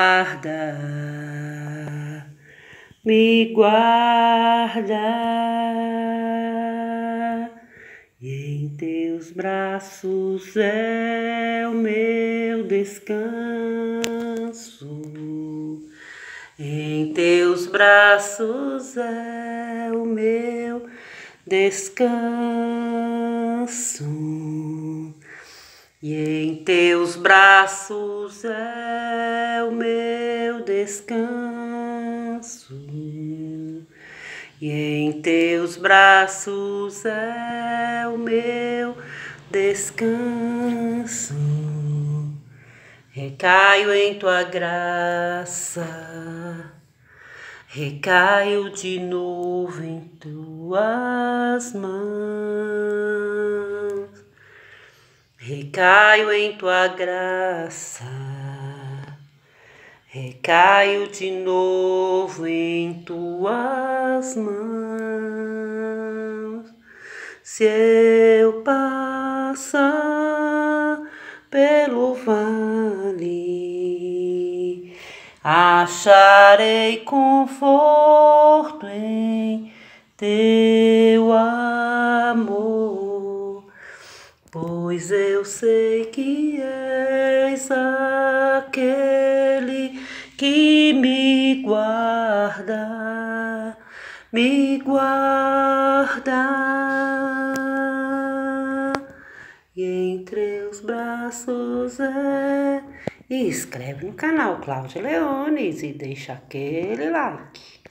guarda, me guarda, e em teus braços é o meu descanso, em teus braços é o meu descanso. E em teus braços é o meu descanso. E em teus braços é o meu descanso. Recaio em tua graça, recaio de novo em tuas mãos. Recaio em tua graça, recaio de novo em tuas mãos. Se eu passar pelo vale, acharei conforto em teu amor. Pois eu sei que és aquele que me guarda, me guarda. E entre os braços é. E inscreve no canal Cláudia Leones e deixa aquele like.